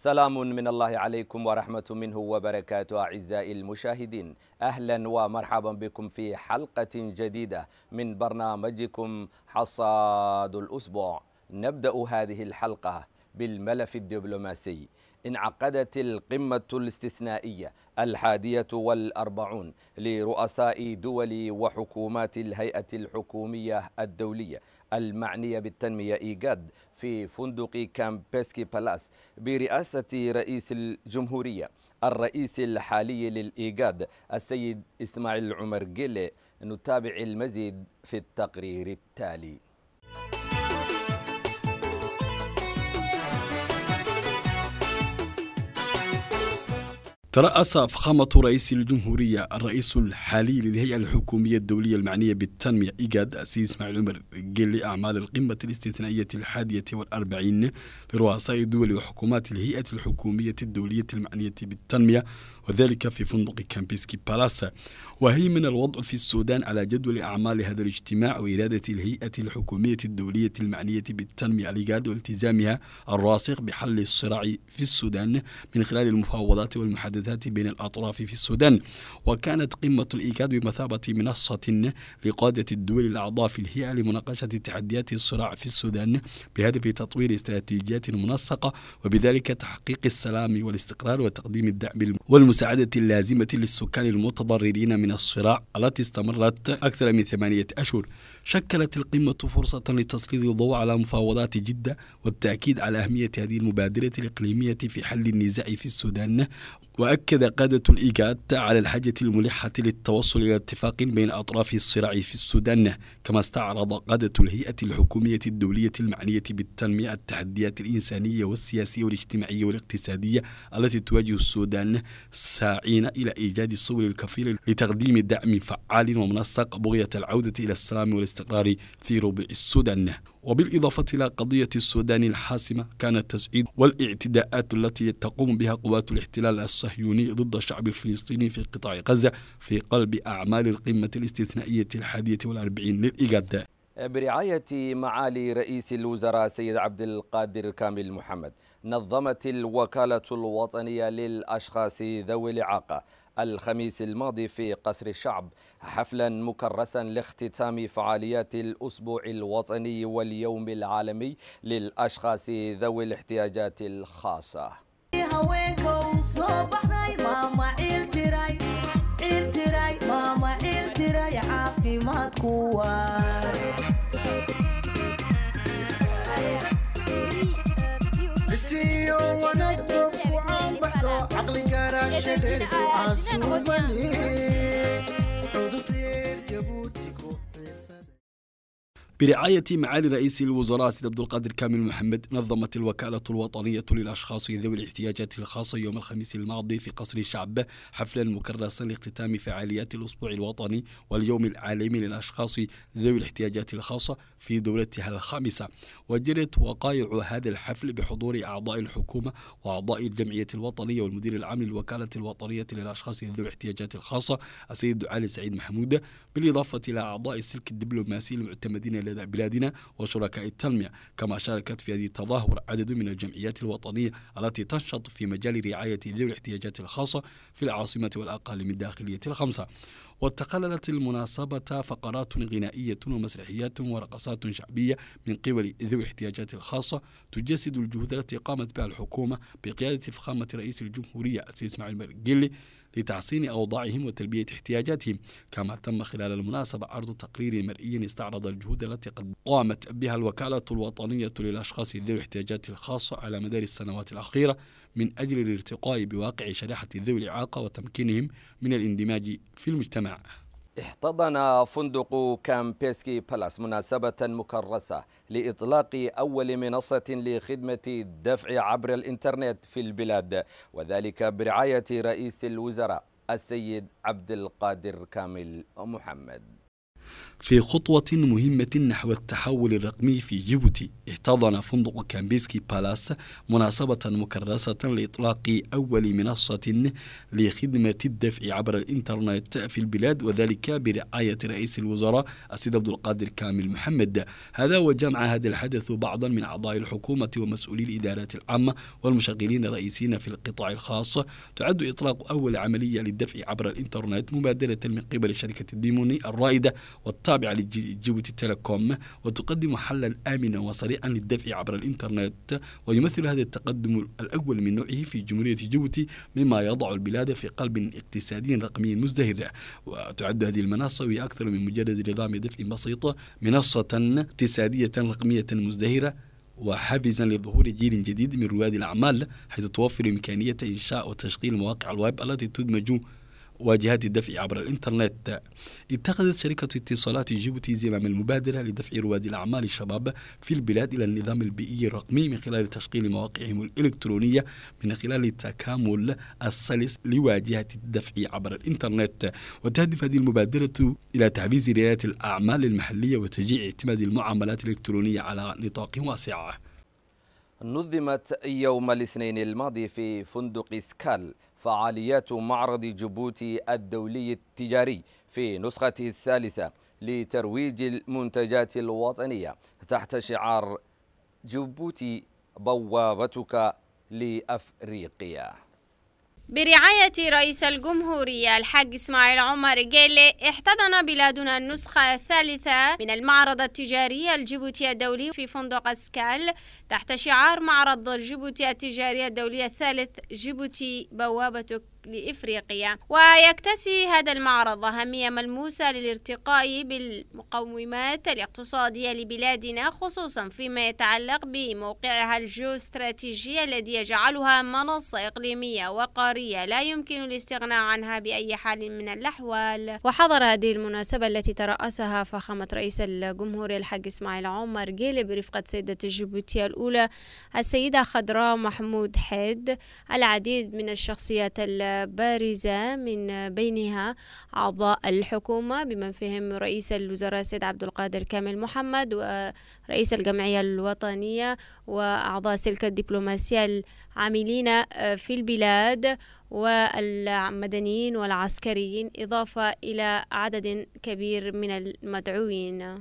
سلام من الله عليكم ورحمة منه وبركاته أعزائي المشاهدين أهلا ومرحبا بكم في حلقة جديدة من برنامجكم حصاد الأسبوع نبدأ هذه الحلقة بالملف الدبلوماسي انعقدت القمة الاستثنائية الحادية والأربعون لرؤساء دول وحكومات الهيئة الحكومية الدولية المعنية بالتنمية إيجاد في فندق كامبسكي بالاس برئاسة رئيس الجمهورية الرئيس الحالي للإيجاد السيد إسماعيل عمر جيلي نتابع المزيد في التقرير التالي ترأس فخامة رئيس الجمهورية الرئيس الحالي للهيئة الحكومية الدولية المعنية بالتنمية إيجاد السيد إسماعيل عمر قل أعمال القمة الاستثنائية الحادية والأربعين لرؤساء الدول وحكومات الهيئة الحكومية الدولية المعنية بالتنمية وذلك في فندق كامبيسكي بالاسا وهي من الوضع في السودان على جدول أعمال هذا الاجتماع وإرادة الهيئة الحكومية الدولية المعنية بالتنمية الإيجاد والتزامها الراسخ بحل الصراع في السودان من خلال المفاوضات والمحادثات المحادثات بين الأطراف في السودان وكانت قمة الإيكاد بمثابة منصة لقادة الدول الأعضاء في الهيئة لمناقشة تحديات الصراع في السودان بهدف تطوير استراتيجيات منسقة وبذلك تحقيق السلام والاستقرار وتقديم الدعم والمساعدة اللازمة للسكان المتضررين من الصراع التي استمرت أكثر من ثمانية أشهر شكلت القمة فرصة لتسليط الضوء على مفاوضات جدة والتأكيد على أهمية هذه المبادرة الإقليمية في حل النزاع في السودان وأكد قادة الإيجاد على الحاجة الملحة للتوصل إلى اتفاق بين أطراف الصراع في السودان كما استعرض قادة الهيئة الحكومية الدولية المعنية بالتنمية التحديات الإنسانية والسياسية والاجتماعية والاقتصادية التي تواجه السودان ساعين إلى إيجاد السبل الكفيلة لتقديم دعم فعال ومنسق بغية العودة إلى السلام والاستقرار الاستقرار في ربع السودان وبالإضافة إلى قضية السودان الحاسمة كان التسعيد والاعتداءات التي تقوم بها قوات الاحتلال الصهيوني ضد الشعب الفلسطيني في قطاع غزة في قلب أعمال القمة الاستثنائية الحادية والأربعين للإيجاد برعاية معالي رئيس الوزراء سيد عبد القادر كامل محمد نظمت الوكالة الوطنية للأشخاص ذوي الإعاقة الخميس الماضي في قصر الشعب حفلا مكرسا لاختتام فعاليات الأسبوع الوطني واليوم العالمي للأشخاص ذوي الاحتياجات الخاصة 喜欢你。برعاية معالي رئيس الوزراء سيد عبد القادر كامل محمد نظمت الوكالة الوطنية للأشخاص ذوي الاحتياجات الخاصة يوم الخميس الماضي في قصر الشعب حفلا مكرسا لاختتام فعاليات الأسبوع الوطني واليوم العالمي للأشخاص ذوي الاحتياجات الخاصة في دولتها الخامسة وجرت وقائع هذا الحفل بحضور أعضاء الحكومة وأعضاء الجمعية الوطنية والمدير العام للوكالة الوطنية للأشخاص ذوي الاحتياجات الخاصة السيد علي سعيد محمود بالإضافة إلى أعضاء السلك الدبلوماسي المعتمدين بلادنا وشركاء التنمية كما شاركت في هذه التظاهر عدد من الجمعيات الوطنية التي تنشط في مجال رعاية ذوي الاحتياجات الخاصة في العاصمة والأقاليم الداخلية الخمسة وتقللت المناسبة فقرات غنائية ومسرحيات ورقصات شعبية من قبل ذوي الاحتياجات الخاصة تجسد الجهود التي قامت بها الحكومة بقيادة فخامة رئيس الجمهورية السيد إسماعيل مرقلي لتحسين أوضاعهم وتلبية احتياجاتهم كما تم خلال المناسبة عرض تقرير مرئي استعرض الجهود التي قد قامت بها الوكالة الوطنية للأشخاص ذوي الاحتياجات الخاصة على مدار السنوات الأخيرة من أجل الارتقاء بواقع شريحة ذوي الإعاقة وتمكينهم من الاندماج في المجتمع احتضن فندق كامبيسكي بلاس مناسبة مكرسة لإطلاق أول منصة لخدمة الدفع عبر الإنترنت في البلاد وذلك برعاية رئيس الوزراء السيد عبد القادر كامل محمد في خطوة مهمة نحو التحول الرقمي في جيبوتي احتضن فندق كامبيسكي بالاس مناسبة مكرسة لإطلاق أول منصة لخدمة الدفع عبر الإنترنت في البلاد وذلك برعاية رئيس الوزراء السيد عبد القادر كامل محمد هذا وجمع هذا الحدث بعضا من أعضاء الحكومة ومسؤولي الإدارات العامة والمشغلين الرئيسيين في القطاع الخاص تعد إطلاق أول عملية للدفع عبر الإنترنت مبادرة من قبل شركة الديموني الرائدة والت التابعة لجيبوتي تيليكوم وتقدم حلا آمنا وسريعا للدفع عبر الإنترنت ويمثل هذا التقدم الأول من نوعه في جمهورية جيبوتي مما يضع البلاد في قلب اقتصادي رقمي مزدهر وتعد هذه المنصة وهي أكثر من مجرد نظام دفع بسيط منصة اقتصادية رقمية مزدهرة وحافزا لظهور جيل جديد من رواد الأعمال حيث توفر إمكانية إنشاء وتشغيل مواقع الويب التي تدمج واجهات الدفع عبر الإنترنت اتخذت شركة اتصالات جيبوتي زمام المبادرة لدفع رواد الأعمال الشباب في البلاد إلى النظام البيئي الرقمي من خلال تشغيل مواقعهم الإلكترونية من خلال التكامل السلس لواجهة الدفع عبر الإنترنت وتهدف هذه المبادرة إلى تعزيز ريادة الأعمال المحلية وتشجيع اعتماد المعاملات الإلكترونية على نطاق واسع نظمت يوم الاثنين الماضي في فندق سكال فعاليات معرض جيبوتي الدولي التجاري في نسخته الثالثة لترويج المنتجات الوطنية تحت شعار جيبوتي بوابتك لأفريقيا برعاية رئيس الجمهورية الحاج إسماعيل عمر جيلي احتضن بلادنا النسخة الثالثة من المعرض التجاري الجيبوتي الدولي في فندق أسكال تحت شعار معرض جيبوتي التجاري الدولي الثالث جيبوتي بوابتك لإفريقيا ويكتسي هذا المعرض أهمية ملموسة للارتقاء بالمقومات الاقتصادية لبلادنا خصوصا فيما يتعلق بموقعها الجيوستراتيجي الذي يجعلها منصة إقليمية وقارية لا يمكن الاستغناء عنها بأي حال من الأحوال وحضر هذه المناسبة التي ترأسها فخامة رئيس الجمهورية الحاج إسماعيل عمر جيل برفقة سيدة الجيبوتية الأولى السيدة خضراء محمود حيد العديد من الشخصيات بارزة من بينها أعضاء الحكومة بمن فيهم رئيس الوزراء السيد عبد القادر كامل محمد ورئيس الجمعية الوطنية وأعضاء سلك الدبلوماسية العاملين آه، في البلاد والمدنيين والعسكريين إضافة إلى عدد كبير من المدعوين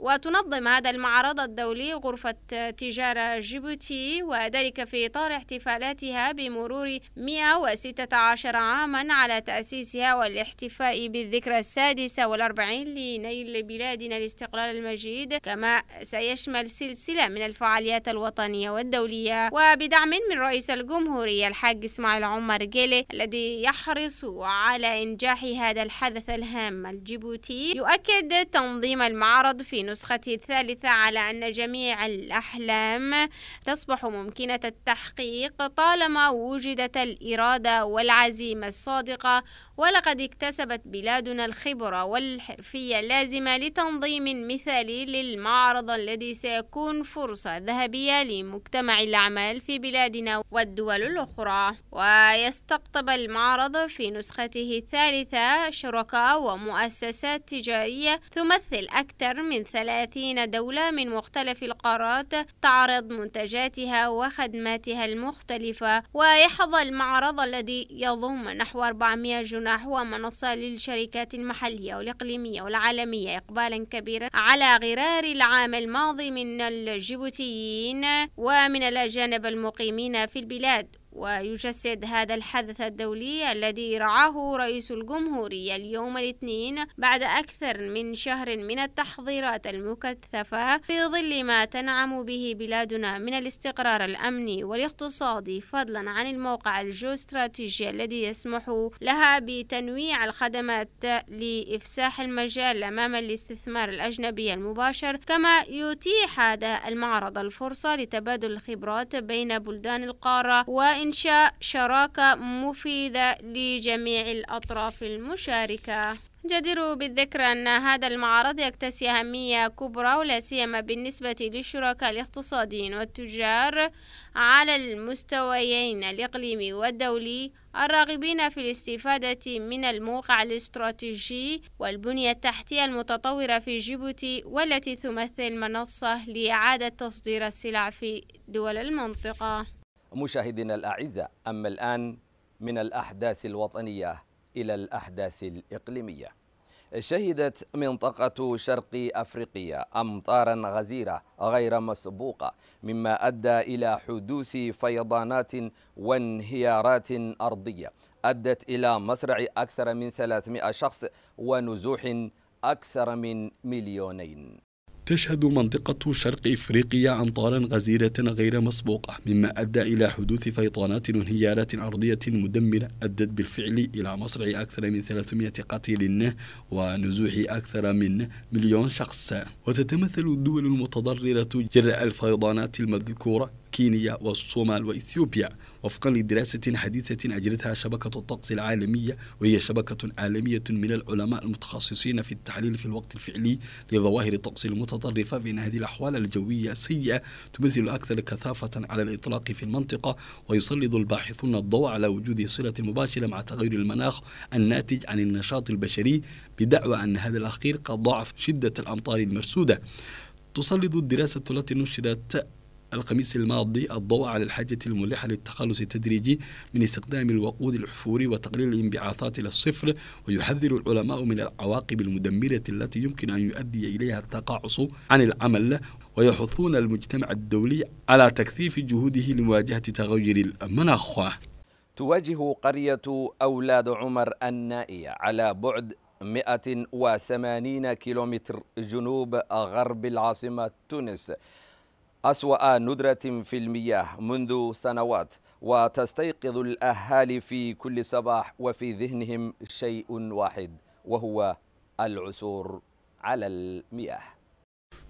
وتنظم هذا المعرض الدولي غرفة تجارة جيبوتي وذلك في إطار احتفالاتها بمرور 116 عاما على تأسيسها والاحتفاء بالذكرى السادسة والأربعين لنيل بلادنا الاستقلال المجيد كما سيشمل سلسلة من الفعاليات الوطنية والدولية وبدعم من رئيس الجمهورية الحاج إسماعيل عمر جيلي الذي يحرص على إنجاح هذا الحدث الهام الجيبوتي يؤكد تنظيم المعرض في نسخته الثالثة على أن جميع الأحلام تصبح ممكنة التحقيق طالما وجدت الإرادة والعزيمة الصادقة ولقد اكتسبت بلادنا الخبرة والحرفية اللازمة لتنظيم مثالي للمعرض الذي سيكون فرصة ذهبية لمجتمع الأعمال في بلادنا والدول الأخرى ويستقطب المعرض في نسخته الثالثة شركاء ومؤسسات تجارية تمثل أكثر من 30 دولة من مختلف القارات تعرض منتجاتها وخدماتها المختلفة ويحظى المعرض الذي يضم نحو 400 جناح ومنصة للشركات المحلية والإقليمية والعالمية إقبالا كبيرا على غرار العام الماضي من الجيبوتيين ومن الأجانب المقيمين في البلاد ويجسد هذا الحدث الدولي الذي رعاه رئيس الجمهورية اليوم الاثنين بعد أكثر من شهر من التحضيرات المكثفة في ظل ما تنعم به بلادنا من الاستقرار الأمني والاقتصادي فضلا عن الموقع الجيوستراتيجي الذي يسمح لها بتنويع الخدمات لإفساح المجال أمام الاستثمار الأجنبي المباشر كما يتيح هذا المعرض الفرصة لتبادل الخبرات بين بلدان القارة وإن إنشاء شراكة مفيدة لجميع الأطراف المشاركة جدير بالذكر أن هذا المعرض يكتسي أهمية كبرى ولا سيما بالنسبة للشركاء الاقتصاديين والتجار على المستويين الإقليمي والدولي الراغبين في الاستفادة من الموقع الاستراتيجي والبنية التحتية المتطورة في جيبوتي والتي تمثل منصة لإعادة تصدير السلع في دول المنطقة مشاهدينا الأعزاء أما الآن من الأحداث الوطنية إلى الأحداث الإقليمية شهدت منطقة شرق أفريقيا أمطارا غزيرة غير مسبوقة مما أدى إلى حدوث فيضانات وانهيارات أرضية أدت إلى مسرع أكثر من 300 شخص ونزوح أكثر من مليونين تشهد منطقة شرق إفريقيا أمطارا غزيرة غير مسبوقة مما أدى إلى حدوث فيضانات وانهيارات أرضية مدمرة أدت بالفعل إلى مصرع أكثر من 300 قتيل ونزوح أكثر من مليون شخص وتتمثل الدول المتضررة جراء الفيضانات المذكورة كينيا والصومال وإثيوبيا وفقا لدراسة حديثة أجرتها شبكة الطقس العالمية وهي شبكة عالمية من العلماء المتخصصين في التحليل في الوقت الفعلي لظواهر الطقس المتطرفة فإن هذه الأحوال الجوية السيئة تمثل أكثر كثافة على الإطلاق في المنطقة ويسلط الباحثون الضوء على وجود صلة مباشرة مع تغير المناخ الناتج عن النشاط البشري بدعوى أن هذا الأخير قد ضاعف شدة الأمطار المرسودة تسلط الدراسة التي نشرت الخميس الماضي الضوء على الحاجة الملحة للتخلص التدريجي من استخدام الوقود الحفوري وتقليل الانبعاثات إلى الصفر ويحذر العلماء من العواقب المدمرة التي يمكن أن يؤدي إليها التقاعس عن العمل ويحثون المجتمع الدولي على تكثيف جهوده لمواجهة تغير المناخ تواجه قرية أولاد عمر النائية على بعد 180 كيلومتر جنوب غرب العاصمة تونس أسوأ ندرة في المياه منذ سنوات وتستيقظ الأهالي في كل صباح وفي ذهنهم شيء واحد وهو العثور على المياه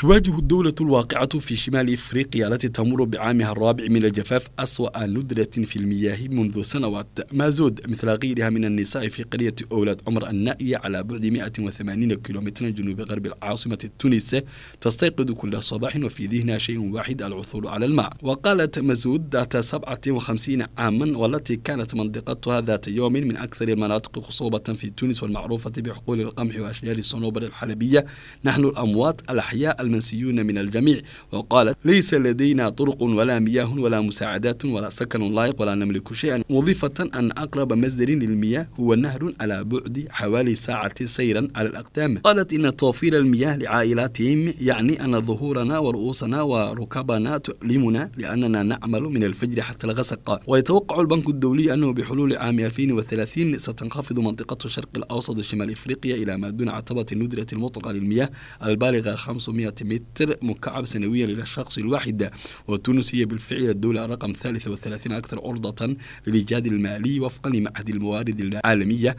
تواجه الدولة الواقعة في شمال إفريقيا التي تمر بعامها الرابع من الجفاف أسوأ ندرة في المياه منذ سنوات ما زود مثل غيرها من النساء في قرية أولاد عمر النائية على بعد 180 كيلومترا جنوب غرب العاصمة التونسية تستيقظ كل صباح وفي ذهنها شيء واحد العثور على الماء وقالت مزود ذات 57 عاما والتي كانت منطقتها ذات يوم من أكثر المناطق خصوبة في تونس والمعروفة بحقول القمح وأشجار الصنوبر الحلبية نحن الأموات الأحياء المنسيون من الجميع وقالت ليس لدينا طرق ولا مياه ولا مساعدات ولا سكن لائق ولا نملك شيئا مضيفة أن أقرب مصدر للمياه هو نهر على بعد حوالي ساعة سيرا على الأقدام قالت إن توفير المياه لعائلاتهم يعني أن ظهورنا ورؤوسنا وركبنا تؤلمنا لأننا نعمل من الفجر حتى الغسق ويتوقع البنك الدولي أنه بحلول عام 2030 ستنخفض منطقة الشرق الأوسط شمال إفريقيا إلى ما دون عتبة الندرة المطلقة للمياه البالغة 500 متر مكعب سنويا للشخص الواحد وتونس هي بالفعل الدولة رقم 33 أكثر عرضة للإجهاد المالي وفقا لمعهد الموارد العالمية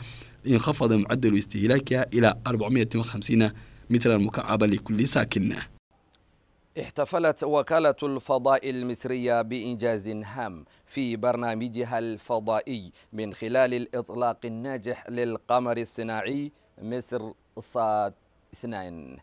انخفض معدل استهلاكها إلى 450 مترا مكعبا لكل ساكن احتفلت وكالة الفضاء المصرية بإنجاز هام في برنامجها الفضائي من خلال الإطلاق الناجح للقمر الصناعي مصر صاد 2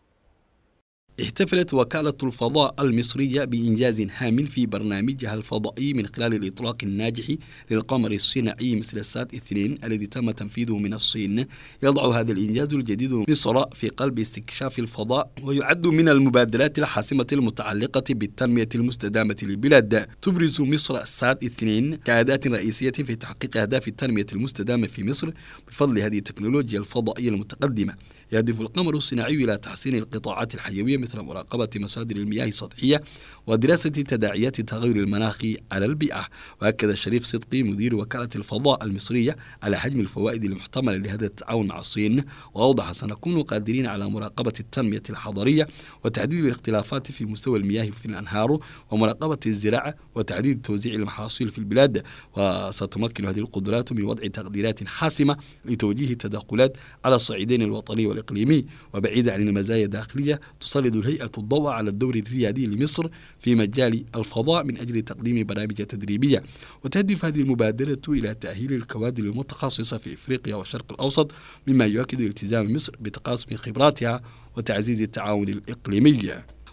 احتفلت وكالة الفضاء المصرية بإنجاز هام في برنامجها الفضائي من خلال الإطلاق الناجح للقمر الصناعي مثل السات اثنين الذي تم تنفيذه من الصين يضع هذا الإنجاز الجديد مصر في قلب استكشاف الفضاء ويعد من المبادرات الحاسمة المتعلقة بالتنمية المستدامة للبلاد تبرز مصر السات اثنين كأداة رئيسية في تحقيق أهداف التنمية المستدامة في مصر بفضل هذه التكنولوجيا الفضائية المتقدمة يهدف القمر الصناعي إلى تحسين القطاعات الحيوية مثل مراقبة مصادر المياه السطحية ودراسة تداعيات تغير المناخ على البيئة وأكد الشريف صدقي مدير وكالة الفضاء المصرية على حجم الفوائد المحتملة لهذا التعاون مع الصين وأوضح سنكون قادرين على مراقبة التنمية الحضرية وتحديد الاختلافات في مستوى المياه في الأنهار ومراقبة الزراعة وتحديد توزيع المحاصيل في البلاد وستمكن هذه القدرات من وضع تقديرات حاسمة لتوجيه التدخلات على الصعيدين الوطني والإقليمي وبعيدا عن المزايا الداخلية تسلط الهيئة الضوء على الدور الريادي لمصر في مجال الفضاء من أجل تقديم برامج تدريبية وتهدف هذه المبادرة إلى تأهيل الكوادر المتخصصة في إفريقيا والشرق الأوسط مما يؤكد التزام مصر بتقاسم خبراتها وتعزيز التعاون الإقليمي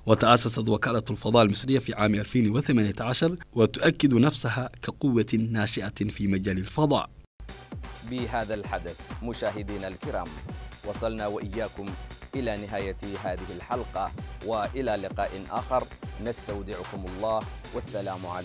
وتأسست وكالة الفضاء المصرية في عام 2018 وتؤكد نفسها كقوة ناشئة في مجال الفضاء بهذا الحدث مشاهدينا الكرام وصلنا وإياكم إلى نهاية هذه الحلقة وإلى لقاء آخر نستودعكم الله والسلام عليكم